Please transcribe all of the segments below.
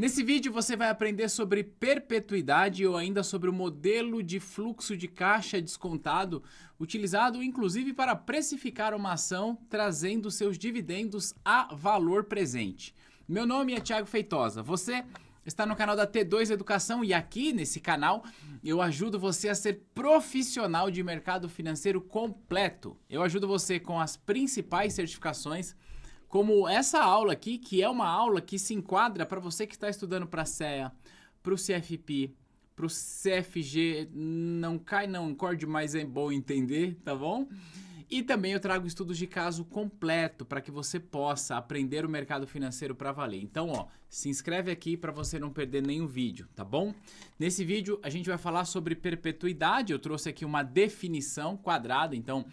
Nesse vídeo você vai aprender sobre perpetuidade ou ainda sobre o modelo de fluxo de caixa descontado, utilizado inclusive para precificar uma ação, trazendo seus dividendos a valor presente. Meu nome é Thiago Feitosa. Você está no canal da T2 Educação e aqui nesse canal eu ajudo você a ser profissional de mercado financeiro completo. Eu ajudo você com as principais certificações como essa aula aqui, que é uma aula que se enquadra para você que está estudando para a CEA, para o CFP, para o CFG, não cai não, encorde, mas é bom entender, tá bom? E também eu trago estudos de caso completo para que você possa aprender o mercado financeiro para valer. Então, ó, se inscreve aqui para você não perder nenhum vídeo, tá bom? Nesse vídeo a gente vai falar sobre perpetuidade. Eu trouxe aqui uma definição quadrada, então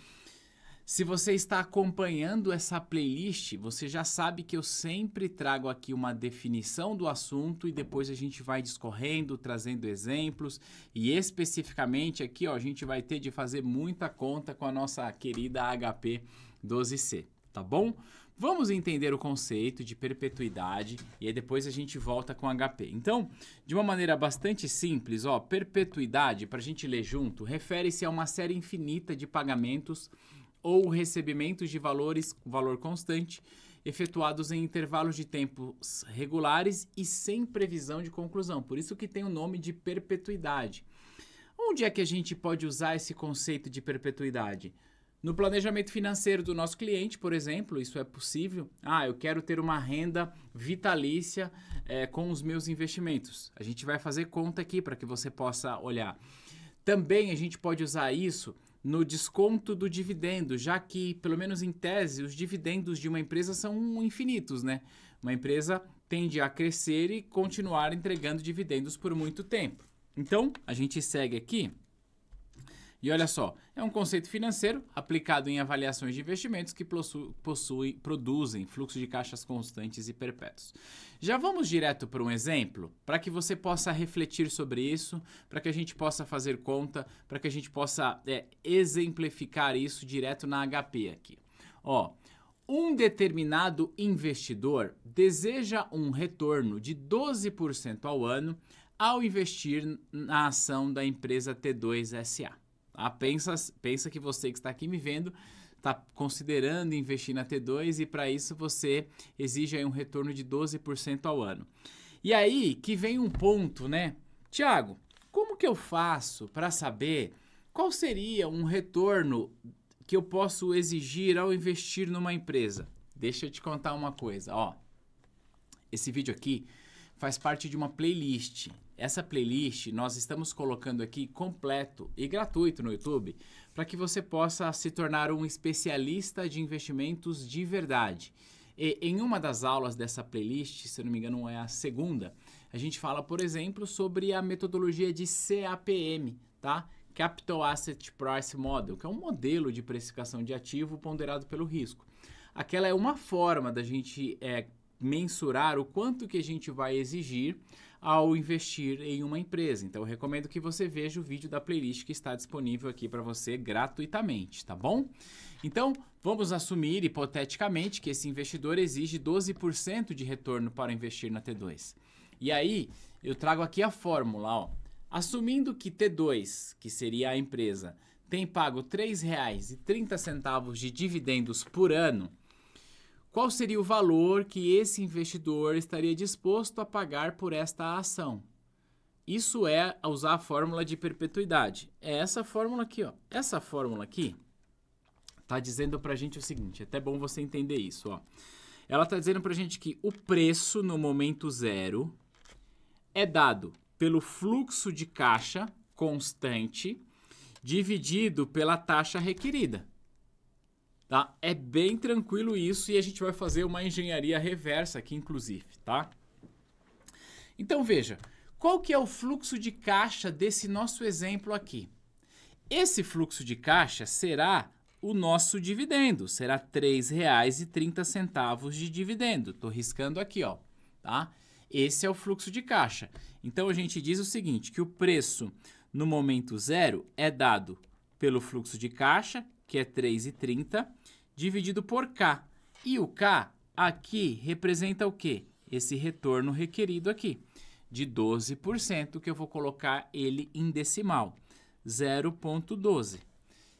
se você está acompanhando essa playlist, você já sabe que eu sempre trago aqui uma definição do assunto e depois a gente vai discorrendo, trazendo exemplos e especificamente aqui, ó, a gente vai ter de fazer muita conta com a nossa querida HP 12C, tá bom? Vamos entender o conceito de perpetuidade e aí depois a gente volta com HP. Então, de uma maneira bastante simples, ó, perpetuidade, para a gente ler junto, refere-se a uma série infinita de pagamentos ou recebimentos de valores, valor constante, efetuados em intervalos de tempos regulares e sem previsão de conclusão. Por isso que tem o nome de perpetuidade. Onde é que a gente pode usar esse conceito de perpetuidade? No planejamento financeiro do nosso cliente, por exemplo, isso é possível. Ah, eu quero ter uma renda vitalícia é, com os meus investimentos. A gente vai fazer conta aqui para que você possa olhar. Também a gente pode usar isso no desconto do dividendo, já que, pelo menos em tese, os dividendos de uma empresa são infinitos, né? Uma empresa tende a crescer e continuar entregando dividendos por muito tempo. Então, a gente segue aqui e olha só, é um conceito financeiro aplicado em avaliações de investimentos que possuem, produzem fluxo de caixas constantes e perpétuos. Já vamos direto para um exemplo, para que você possa refletir sobre isso, para que a gente possa fazer conta, para que a gente possa é, exemplificar isso direto na HP aqui. Ó, um determinado investidor deseja um retorno de 12% ao ano ao investir na ação da empresa T2SA. Ah, pensa, pensa que você que está aqui me vendo está considerando investir na T2 e para isso você exige aí um retorno de 12% ao ano. E aí que vem um ponto, né? Tiago, como que eu faço para saber qual seria um retorno que eu posso exigir ao investir numa empresa? Deixa eu te contar uma coisa, ó. Esse vídeo aqui faz parte de uma playlist essa playlist nós estamos colocando aqui completo e gratuito no YouTube para que você possa se tornar um especialista de investimentos de verdade. E em uma das aulas dessa playlist, se não me engano é a segunda, a gente fala, por exemplo, sobre a metodologia de CAPM, tá? Capital Asset Price Model, que é um modelo de precificação de ativo ponderado pelo risco. Aquela é uma forma da gente é, mensurar o quanto que a gente vai exigir ao investir em uma empresa. Então eu recomendo que você veja o vídeo da playlist que está disponível aqui para você gratuitamente, tá bom? Então, vamos assumir hipoteticamente que esse investidor exige 12% de retorno para investir na T2. E aí, eu trago aqui a fórmula, ó. Assumindo que T2, que seria a empresa, tem pago R$ 3,30 de dividendos por ano, qual seria o valor que esse investidor estaria disposto a pagar por esta ação? Isso é usar a fórmula de perpetuidade. É essa fórmula aqui, ó. Essa fórmula aqui está dizendo para a gente o seguinte, é até bom você entender isso, ó. Ela está dizendo para a gente que o preço no momento zero é dado pelo fluxo de caixa constante dividido pela taxa requerida tá? É bem tranquilo isso e a gente vai fazer uma engenharia reversa aqui, inclusive, tá? Então veja, qual que é o fluxo de caixa desse nosso exemplo aqui? Esse fluxo de caixa será o nosso dividendo, será R$ 3,30 de dividendo. Estou riscando aqui, ó, tá? Esse é o fluxo de caixa. Então a gente diz o seguinte, que o preço no momento zero é dado pelo fluxo de caixa, que é 3,30, dividido por K. E o K aqui representa o quê? Esse retorno requerido aqui, de 12%, que eu vou colocar ele em decimal, 0,12.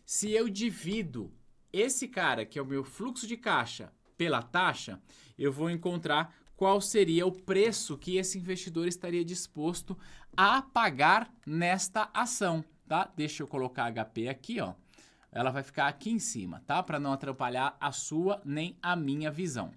Se eu divido esse cara, que é o meu fluxo de caixa, pela taxa, eu vou encontrar qual seria o preço que esse investidor estaria disposto a pagar nesta ação, tá? Deixa eu colocar HP aqui, ó ela vai ficar aqui em cima, tá? Para não atrapalhar a sua nem a minha visão.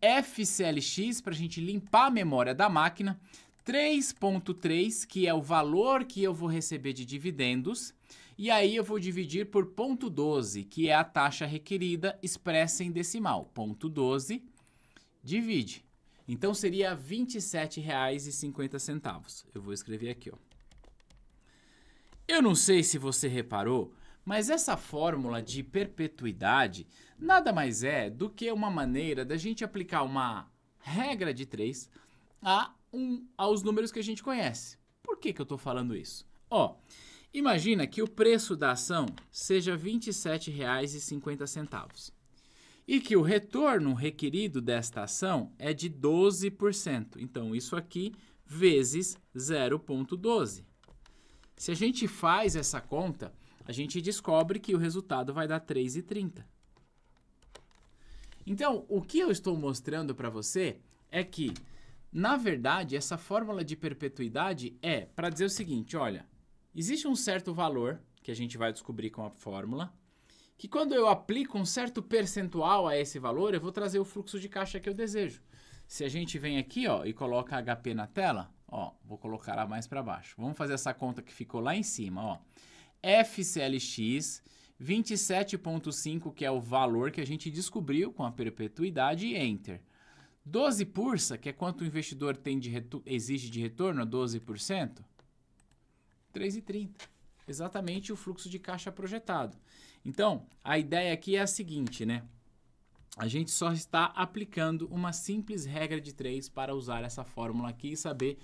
FCLX para a gente limpar a memória da máquina. 3.3, que é o valor que eu vou receber de dividendos, e aí eu vou dividir por 0.12, que é a taxa requerida expressa em decimal. 0.12 divide. Então seria R$ 27,50. Eu vou escrever aqui, ó. Eu não sei se você reparou, mas essa fórmula de perpetuidade nada mais é do que uma maneira da gente aplicar uma regra de três a um, aos números que a gente conhece. Por que, que eu estou falando isso? Ó, imagina que o preço da ação seja R$ 27,50 e que o retorno requerido desta ação é de 12%. Então, isso aqui vezes 0,12. Se a gente faz essa conta, a gente descobre que o resultado vai dar 3,30. Então, o que eu estou mostrando para você é que, na verdade, essa fórmula de perpetuidade é para dizer o seguinte, olha, existe um certo valor que a gente vai descobrir com a fórmula, que quando eu aplico um certo percentual a esse valor, eu vou trazer o fluxo de caixa que eu desejo. Se a gente vem aqui ó, e coloca HP na tela, ó, vou colocar lá mais para baixo. Vamos fazer essa conta que ficou lá em cima. Ó. FCLX 27.5, que é o valor que a gente descobriu com a perpetuidade, e Enter. 12 pursa, que é quanto o investidor tem de exige de retorno, 12%, 3,30. Exatamente o fluxo de caixa projetado. Então, a ideia aqui é a seguinte, né? A gente só está aplicando uma simples regra de 3 para usar essa fórmula aqui e saber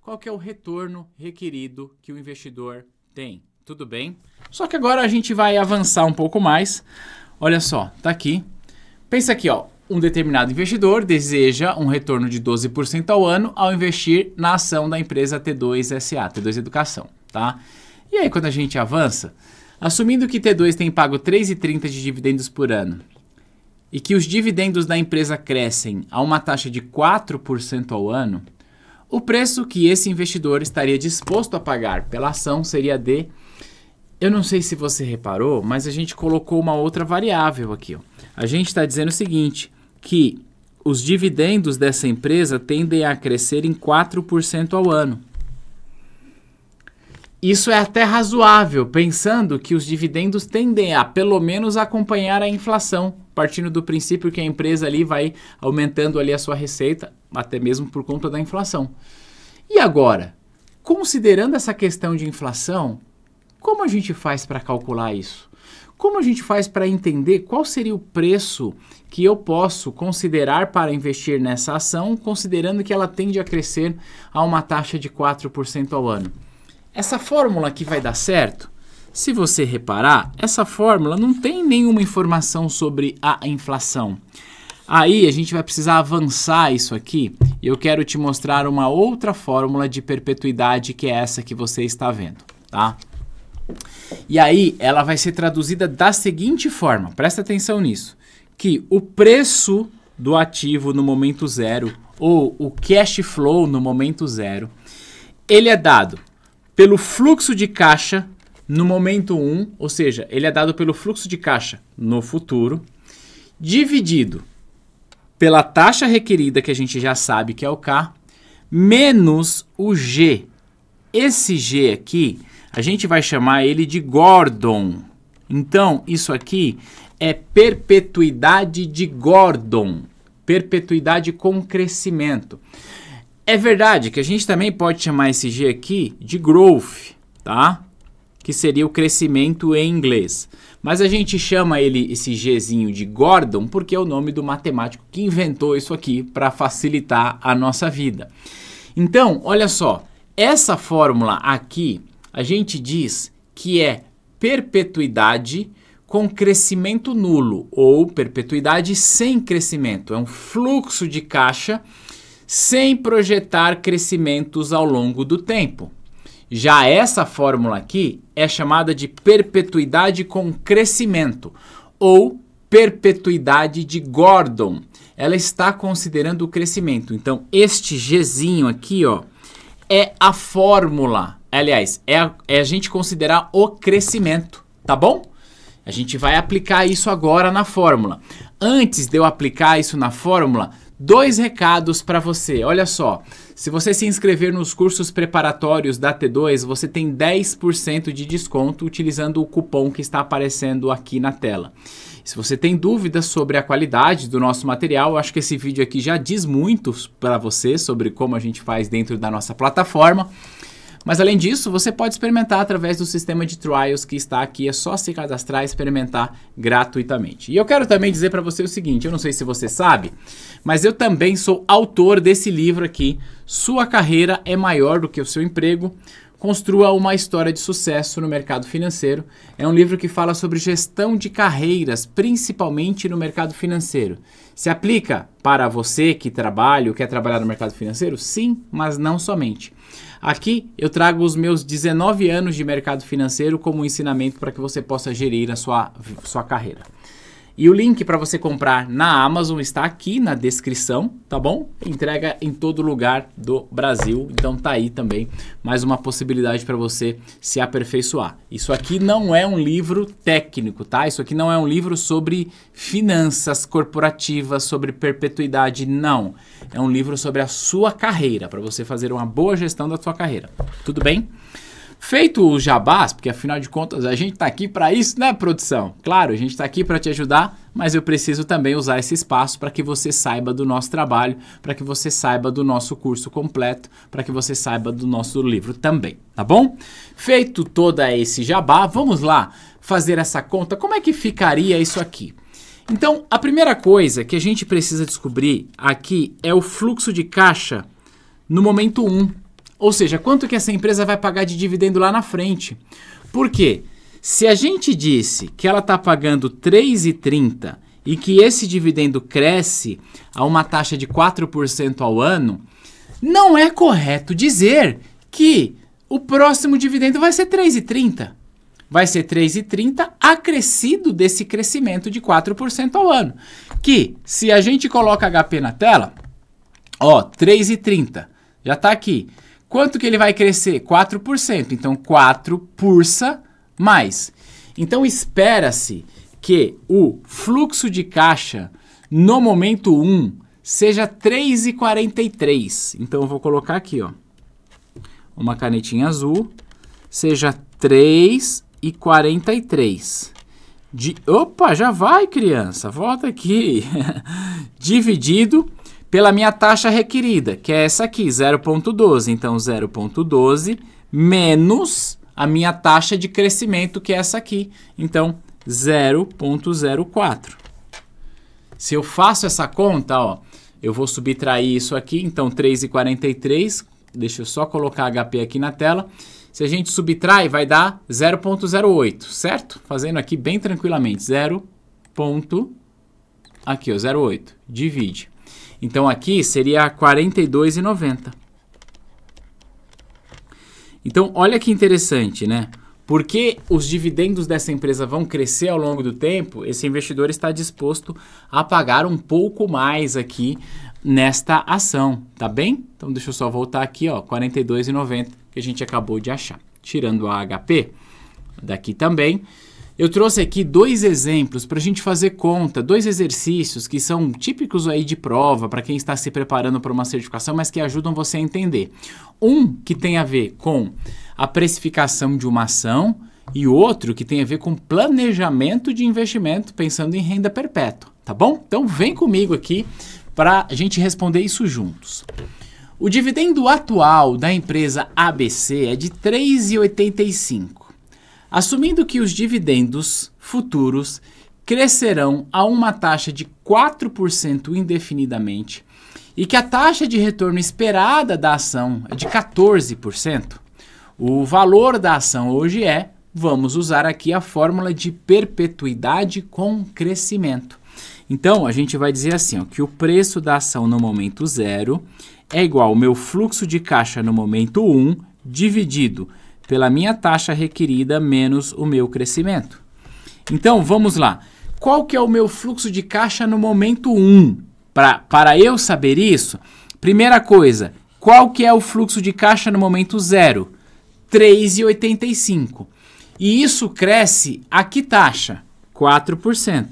qual que é o retorno requerido que o investidor tem. Tudo bem? Só que agora a gente vai avançar um pouco mais. Olha só, tá aqui. Pensa aqui, ó. Um determinado investidor deseja um retorno de 12% ao ano ao investir na ação da empresa T2SA, T2 Educação, tá? E aí quando a gente avança, assumindo que T2 tem pago 3,30 de dividendos por ano e que os dividendos da empresa crescem a uma taxa de 4% ao ano, o preço que esse investidor estaria disposto a pagar pela ação seria de eu não sei se você reparou, mas a gente colocou uma outra variável aqui. Ó. A gente está dizendo o seguinte, que os dividendos dessa empresa tendem a crescer em 4% ao ano. Isso é até razoável, pensando que os dividendos tendem a, pelo menos, acompanhar a inflação, partindo do princípio que a empresa ali vai aumentando ali a sua receita, até mesmo por conta da inflação. E agora, considerando essa questão de inflação, como a gente faz para calcular isso? Como a gente faz para entender qual seria o preço que eu posso considerar para investir nessa ação, considerando que ela tende a crescer a uma taxa de 4% ao ano? Essa fórmula que vai dar certo, se você reparar, essa fórmula não tem nenhuma informação sobre a inflação. Aí a gente vai precisar avançar isso aqui e eu quero te mostrar uma outra fórmula de perpetuidade que é essa que você está vendo, tá? E aí ela vai ser traduzida da seguinte forma, presta atenção nisso, que o preço do ativo no momento zero ou o cash flow no momento zero, ele é dado pelo fluxo de caixa no momento 1, um, ou seja, ele é dado pelo fluxo de caixa no futuro, dividido pela taxa requerida que a gente já sabe que é o K, menos o G. Esse G aqui a gente vai chamar ele de Gordon. Então, isso aqui é perpetuidade de Gordon. Perpetuidade com crescimento. É verdade que a gente também pode chamar esse G aqui de growth, tá? Que seria o crescimento em inglês. Mas a gente chama ele esse Gzinho de Gordon porque é o nome do matemático que inventou isso aqui para facilitar a nossa vida. Então, olha só, essa fórmula aqui a gente diz que é perpetuidade com crescimento nulo ou perpetuidade sem crescimento. É um fluxo de caixa sem projetar crescimentos ao longo do tempo. Já essa fórmula aqui é chamada de perpetuidade com crescimento ou perpetuidade de Gordon. Ela está considerando o crescimento. Então, este Gzinho aqui ó, é a fórmula Aliás, é a, é a gente considerar o crescimento, tá bom? A gente vai aplicar isso agora na fórmula. Antes de eu aplicar isso na fórmula, dois recados para você. Olha só, se você se inscrever nos cursos preparatórios da T2, você tem 10% de desconto utilizando o cupom que está aparecendo aqui na tela. Se você tem dúvidas sobre a qualidade do nosso material, acho que esse vídeo aqui já diz muito para você sobre como a gente faz dentro da nossa plataforma. Mas além disso, você pode experimentar através do sistema de trials que está aqui, é só se cadastrar e experimentar gratuitamente. E eu quero também dizer para você o seguinte, eu não sei se você sabe, mas eu também sou autor desse livro aqui, Sua carreira é maior do que o seu emprego. Construa uma história de sucesso no mercado financeiro. É um livro que fala sobre gestão de carreiras, principalmente no mercado financeiro. Se aplica para você que trabalha ou quer trabalhar no mercado financeiro? Sim, mas não somente. Aqui eu trago os meus 19 anos de mercado financeiro como ensinamento para que você possa gerir a sua, sua carreira. E o link para você comprar na Amazon está aqui na descrição, tá bom? Entrega em todo lugar do Brasil. Então tá aí também mais uma possibilidade para você se aperfeiçoar. Isso aqui não é um livro técnico, tá? Isso aqui não é um livro sobre finanças corporativas, sobre perpetuidade, não. É um livro sobre a sua carreira, para você fazer uma boa gestão da sua carreira. Tudo bem? Feito o jabás, porque afinal de contas a gente está aqui para isso, né, produção? Claro, a gente está aqui para te ajudar, mas eu preciso também usar esse espaço para que você saiba do nosso trabalho, para que você saiba do nosso curso completo, para que você saiba do nosso livro também, tá bom? Feito todo esse jabá, vamos lá fazer essa conta. Como é que ficaria isso aqui? Então, a primeira coisa que a gente precisa descobrir aqui é o fluxo de caixa no momento 1. Um. Ou seja, quanto que essa empresa vai pagar de dividendo lá na frente? Por quê? Se a gente disse que ela está pagando 3,30 e que esse dividendo cresce a uma taxa de 4% ao ano, não é correto dizer que o próximo dividendo vai ser 3,30. Vai ser 3,30 acrescido desse crescimento de 4% ao ano. Que, se a gente coloca HP na tela, ó, 3,30, já está aqui. Quanto que ele vai crescer? 4%. Então, 4 pursa mais. Então, espera-se que o fluxo de caixa no momento 1 seja 3,43. Então, eu vou colocar aqui, ó, uma canetinha azul, seja 3,43. De... Opa, já vai, criança, volta aqui. Dividido pela minha taxa requerida, que é essa aqui, 0,12. Então, 0,12 menos a minha taxa de crescimento, que é essa aqui. Então, 0,04. Se eu faço essa conta, ó, eu vou subtrair isso aqui, então 3,43. Deixa eu só colocar HP aqui na tela. Se a gente subtrai, vai dar 0,08, certo? Fazendo aqui bem tranquilamente, 0, aqui, ó, 0,8. Divide. Então aqui seria R$ 42,90. Então olha que interessante, né? Porque os dividendos dessa empresa vão crescer ao longo do tempo, esse investidor está disposto a pagar um pouco mais aqui nesta ação, tá bem? Então deixa eu só voltar aqui, ó, 42,90 que a gente acabou de achar. Tirando a HP daqui também, eu trouxe aqui dois exemplos para a gente fazer conta, dois exercícios que são típicos aí de prova para quem está se preparando para uma certificação, mas que ajudam você a entender. Um que tem a ver com a precificação de uma ação e outro que tem a ver com planejamento de investimento pensando em renda perpétua, tá bom? Então vem comigo aqui para a gente responder isso juntos. O dividendo atual da empresa ABC é de 3,85. Assumindo que os dividendos futuros crescerão a uma taxa de 4% indefinidamente e que a taxa de retorno esperada da ação é de 14%, o valor da ação hoje é, vamos usar aqui a fórmula de perpetuidade com crescimento. Então, a gente vai dizer assim, ó, que o preço da ação no momento zero é igual ao meu fluxo de caixa no momento 1 um, dividido pela minha taxa requerida menos o meu crescimento. Então, vamos lá. Qual que é o meu fluxo de caixa no momento 1? Pra, para eu saber isso, primeira coisa, qual que é o fluxo de caixa no momento 0? 3,85. E isso cresce a que taxa? 4%.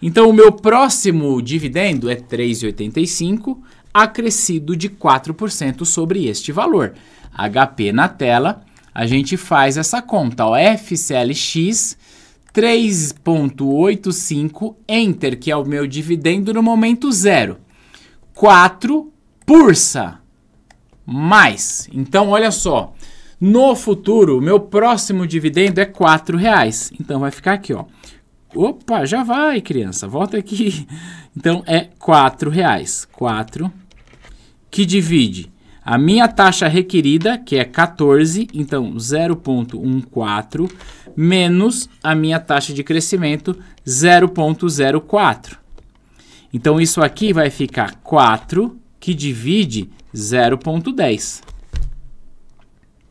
Então, o meu próximo dividendo é 3,85, acrescido de 4% sobre este valor. HP na tela, a gente faz essa conta, ó, FCLX 3.85, Enter, que é o meu dividendo no momento zero. 4, Pursa, mais. Então, olha só, no futuro, meu próximo dividendo é 4 reais. Então, vai ficar aqui, ó. Opa, já vai, criança, volta aqui. Então, é 4 reais, 4, que divide a minha taxa requerida, que é 14, então 0.14, menos a minha taxa de crescimento, 0.04. Então, isso aqui vai ficar 4, que divide 0.10.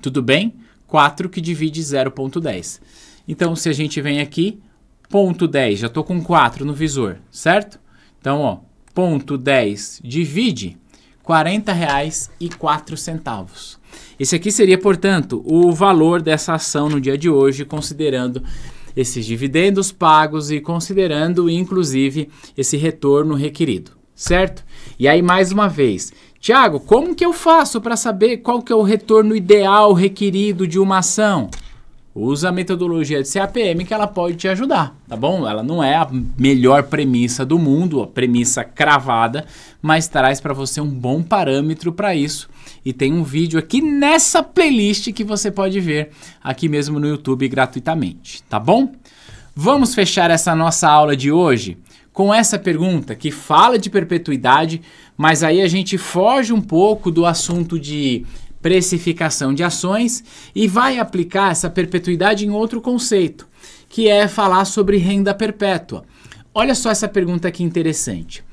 Tudo bem? 4 que divide 0.10. Então, se a gente vem aqui, ponto 10, já estou com 4 no visor, certo? Então, ó, ponto 10 divide quarenta reais e quatro centavos. Esse aqui seria, portanto, o valor dessa ação no dia de hoje, considerando esses dividendos pagos e considerando, inclusive, esse retorno requerido, certo? E aí, mais uma vez, Tiago, como que eu faço para saber qual que é o retorno ideal requerido de uma ação? Usa a metodologia de CAPM que ela pode te ajudar, tá bom? Ela não é a melhor premissa do mundo, a premissa cravada, mas traz para você um bom parâmetro para isso. E tem um vídeo aqui nessa playlist que você pode ver aqui mesmo no YouTube gratuitamente, tá bom? Vamos fechar essa nossa aula de hoje com essa pergunta que fala de perpetuidade, mas aí a gente foge um pouco do assunto de precificação de ações e vai aplicar essa perpetuidade em outro conceito, que é falar sobre renda perpétua. Olha só essa pergunta aqui interessante.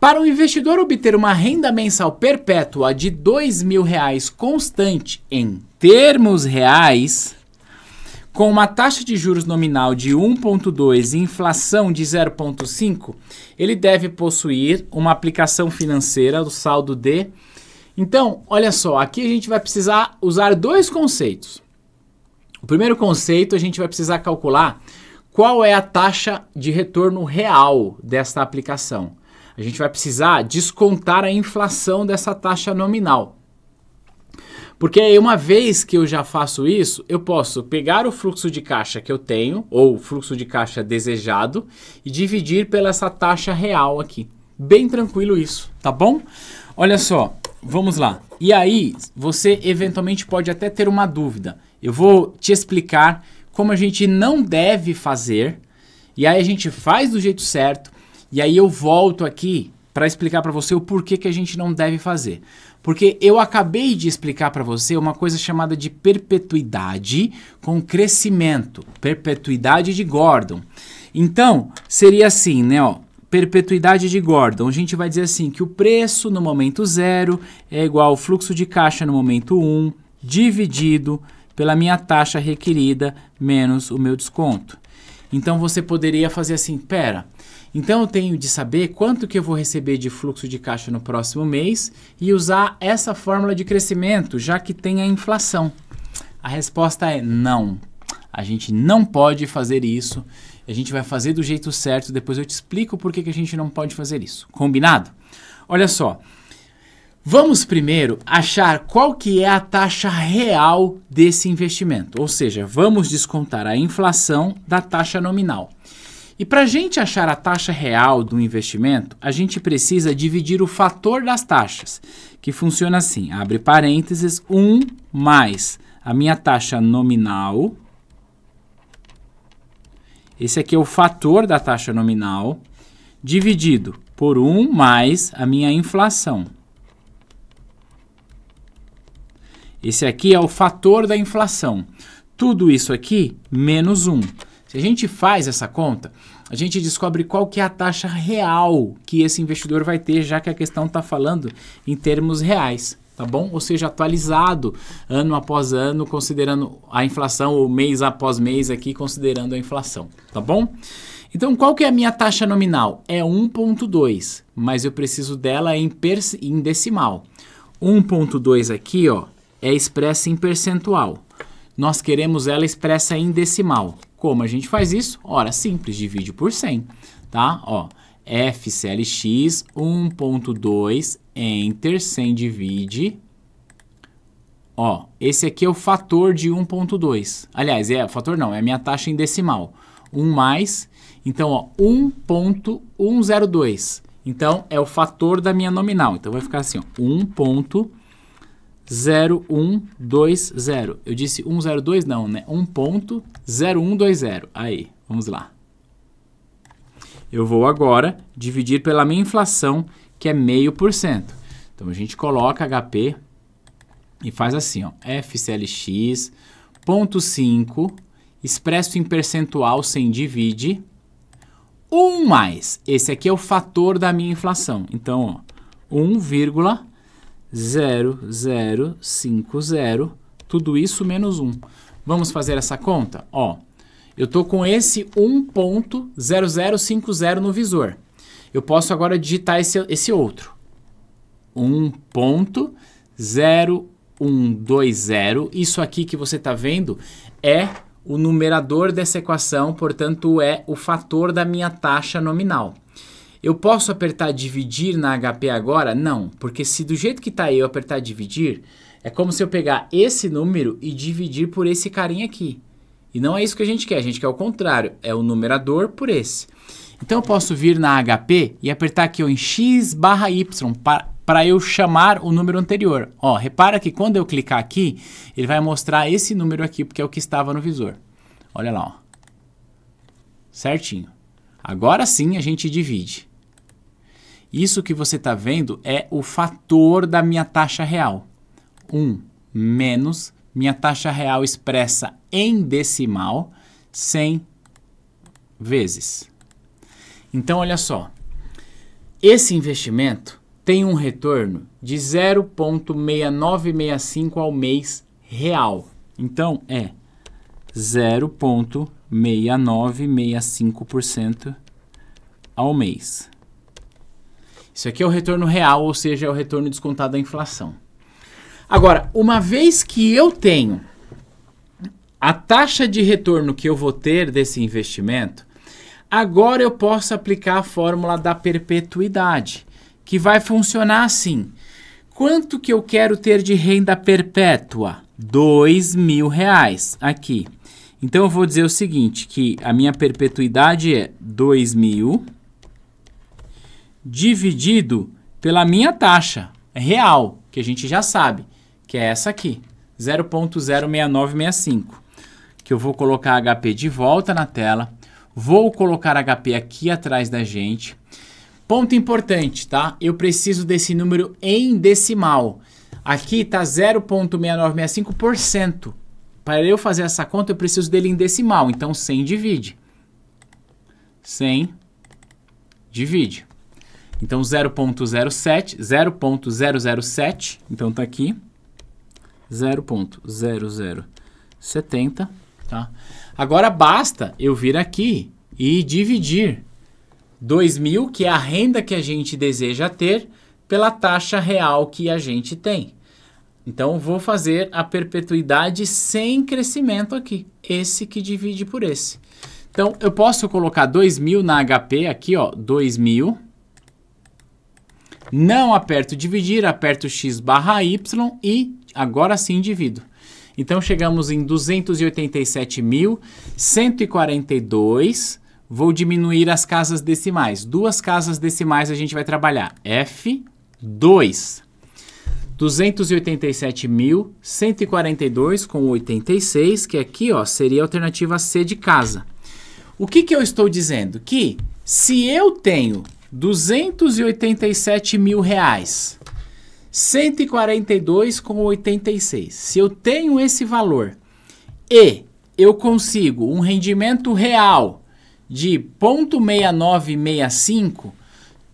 Para o investidor obter uma renda mensal perpétua de R$ 2.000 constante em termos reais, com uma taxa de juros nominal de 1,2 e inflação de 0,5, ele deve possuir uma aplicação financeira do saldo de R$ então, olha só, aqui a gente vai precisar usar dois conceitos. O primeiro conceito, a gente vai precisar calcular qual é a taxa de retorno real desta aplicação. A gente vai precisar descontar a inflação dessa taxa nominal. Porque aí uma vez que eu já faço isso, eu posso pegar o fluxo de caixa que eu tenho, ou o fluxo de caixa desejado, e dividir pela essa taxa real aqui. Bem tranquilo isso, tá bom? Olha só, Vamos lá. E aí, você eventualmente pode até ter uma dúvida. Eu vou te explicar como a gente não deve fazer, e aí a gente faz do jeito certo, e aí eu volto aqui para explicar para você o porquê que a gente não deve fazer. Porque eu acabei de explicar para você uma coisa chamada de perpetuidade com crescimento, perpetuidade de Gordon. Então, seria assim, né, ó, perpetuidade de Gordon. A gente vai dizer assim que o preço no momento zero é igual ao fluxo de caixa no momento 1 um, dividido pela minha taxa requerida menos o meu desconto. Então você poderia fazer assim, pera, então eu tenho de saber quanto que eu vou receber de fluxo de caixa no próximo mês e usar essa fórmula de crescimento, já que tem a inflação. A resposta é não. A gente não pode fazer isso a gente vai fazer do jeito certo, depois eu te explico por que, a gente não pode fazer isso. Combinado? Olha só. Vamos primeiro achar qual que é a taxa real desse investimento, ou seja, vamos descontar a inflação da taxa nominal. E para a gente achar a taxa real do investimento, a gente precisa dividir o fator das taxas, que funciona assim, abre parênteses, 1 mais a minha taxa nominal esse aqui é o fator da taxa nominal dividido por 1 mais a minha inflação. Esse aqui é o fator da inflação. Tudo isso aqui menos 1. Se a gente faz essa conta, a gente descobre qual que é a taxa real que esse investidor vai ter, já que a questão está falando em termos reais tá bom? Ou seja, atualizado ano após ano, considerando a inflação, ou mês após mês aqui, considerando a inflação, tá bom? Então, qual que é a minha taxa nominal? É 1.2, mas eu preciso dela em, em decimal. 1.2 aqui, ó, é expressa em percentual. Nós queremos ela expressa em decimal. Como a gente faz isso? Ora, simples, divide por 100, tá? Ó, FCLX 1.2, Enter, sem divide. Ó, esse aqui é o fator de 1.2. Aliás, é fator não, é a minha taxa em decimal. 1 mais, então ó, 1.102. Então, é o fator da minha nominal. Então, vai ficar assim, 1.0120. Eu disse 102 não, né? 1.0120. Aí, vamos lá eu vou agora dividir pela minha inflação, que é meio por cento. Então a gente coloca HP e faz assim, ó, FCLX, ponto expresso em percentual sem divide, 1 um mais, esse aqui é o fator da minha inflação. Então, ó, 1,0050, tudo isso menos 1. Vamos fazer essa conta? Ó, eu estou com esse 1.0050 no visor. Eu posso agora digitar esse, esse outro. 1.0120. Isso aqui que você está vendo é o numerador dessa equação, portanto, é o fator da minha taxa nominal. Eu posso apertar dividir na HP agora? Não, porque se do jeito que está aí eu apertar dividir, é como se eu pegar esse número e dividir por esse carinha aqui. E não é isso que a gente quer, a gente quer o contrário, é o numerador por esse. Então eu posso vir na HP e apertar aqui em x barra y para eu chamar o número anterior. Ó, repara que quando eu clicar aqui, ele vai mostrar esse número aqui, porque é o que estava no visor. Olha lá, ó. certinho. Agora sim a gente divide. Isso que você está vendo é o fator da minha taxa real. 1 menos minha taxa real expressa em decimal 100 vezes. Então, olha só. Esse investimento tem um retorno de 0,6965 ao mês real. Então, é 0,6965% ao mês. Isso aqui é o retorno real, ou seja, é o retorno descontado da inflação. Agora, uma vez que eu tenho a taxa de retorno que eu vou ter desse investimento, agora eu posso aplicar a fórmula da perpetuidade, que vai funcionar assim. Quanto que eu quero ter de renda perpétua? Dois mil reais aqui. Então eu vou dizer o seguinte, que a minha perpetuidade é dois mil dividido pela minha taxa é real, que a gente já sabe que é essa aqui, 0.06965, que eu vou colocar HP de volta na tela, vou colocar HP aqui atrás da gente. Ponto importante, tá? Eu preciso desse número em decimal. Aqui tá 0.6965%. Para eu fazer essa conta, eu preciso dele em decimal, então 100 divide. 100 divide. Então 0.07, 0.007, então tá aqui. 0.0070, tá? Agora basta eu vir aqui e dividir 2.000, que é a renda que a gente deseja ter, pela taxa real que a gente tem. Então, vou fazer a perpetuidade sem crescimento aqui, esse que divide por esse. Então, eu posso colocar 2.000 na HP aqui, ó, 2.000. Não aperto dividir, aperto X barra Y e agora sim divido. Então chegamos em 287.142. Vou diminuir as casas decimais. Duas casas decimais a gente vai trabalhar. F2. 287.142 com 86, que aqui ó, seria a alternativa C de casa. O que, que eu estou dizendo? Que se eu tenho 287 mil reais 142,86. Se eu tenho esse valor e eu consigo um rendimento real de 0,6965,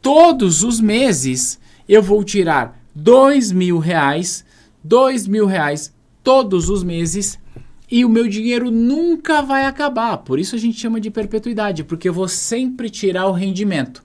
todos os meses eu vou tirar dois mil reais, dois mil reais todos os meses e o meu dinheiro nunca vai acabar. Por isso a gente chama de perpetuidade, porque eu vou sempre tirar o rendimento.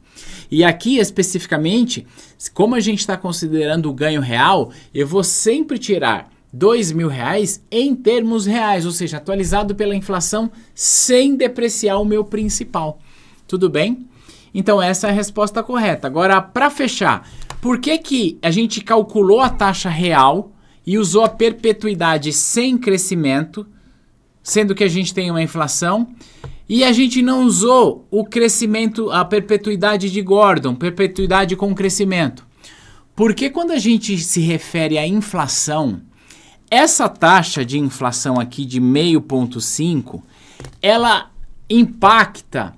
E aqui especificamente como a gente está considerando o ganho real, eu vou sempre tirar dois mil reais em termos reais, ou seja, atualizado pela inflação sem depreciar o meu principal. Tudo bem? Então essa é a resposta correta. Agora, para fechar, por que, que a gente calculou a taxa real e usou a perpetuidade sem crescimento, sendo que a gente tem uma inflação? E a gente não usou o crescimento, a perpetuidade de Gordon, perpetuidade com crescimento. Porque quando a gente se refere à inflação, essa taxa de inflação aqui de 0,5, ela impacta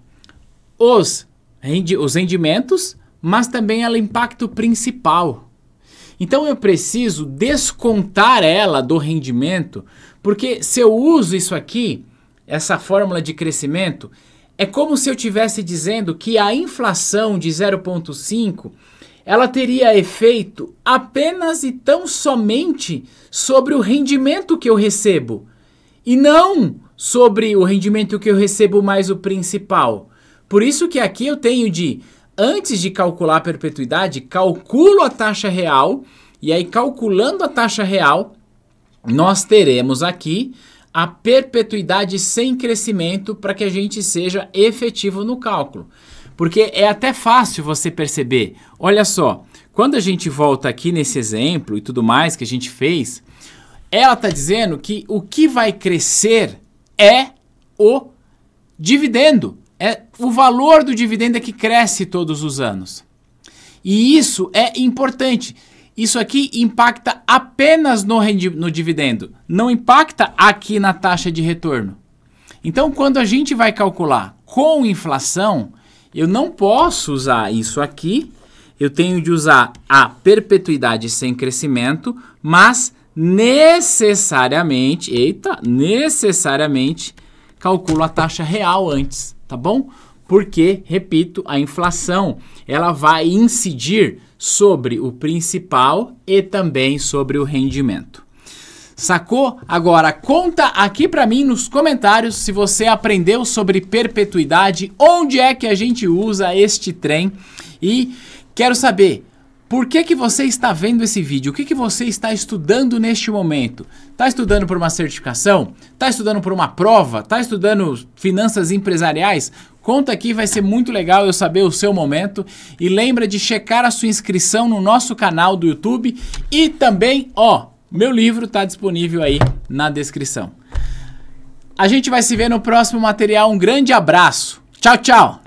os, rendi os rendimentos, mas também ela impacta o principal. Então eu preciso descontar ela do rendimento, porque se eu uso isso aqui, essa fórmula de crescimento, é como se eu estivesse dizendo que a inflação de 0,5 ela teria efeito apenas e tão somente sobre o rendimento que eu recebo e não sobre o rendimento que eu recebo mais o principal. Por isso que aqui eu tenho de antes de calcular a perpetuidade, calculo a taxa real e aí calculando a taxa real, nós teremos aqui a perpetuidade sem crescimento para que a gente seja efetivo no cálculo. Porque é até fácil você perceber. Olha só, quando a gente volta aqui nesse exemplo e tudo mais que a gente fez, ela está dizendo que o que vai crescer é o dividendo. É o valor do dividendo é que cresce todos os anos. E isso é importante isso aqui impacta apenas no, no dividendo, não impacta aqui na taxa de retorno. Então, quando a gente vai calcular com inflação, eu não posso usar isso aqui, eu tenho de usar a perpetuidade sem crescimento, mas necessariamente, eita, necessariamente calculo a taxa real antes, tá bom? Porque, repito, a inflação, ela vai incidir sobre o principal e também sobre o rendimento. Sacou? Agora conta aqui para mim nos comentários se você aprendeu sobre perpetuidade, onde é que a gente usa este trem e quero saber por que, que você está vendo esse vídeo? O que, que você está estudando neste momento? Está estudando por uma certificação? Está estudando por uma prova? Está estudando finanças empresariais? Conta aqui, vai ser muito legal eu saber o seu momento e lembra de checar a sua inscrição no nosso canal do YouTube e também, ó, meu livro está disponível aí na descrição. A gente vai se ver no próximo material. Um grande abraço. Tchau, tchau.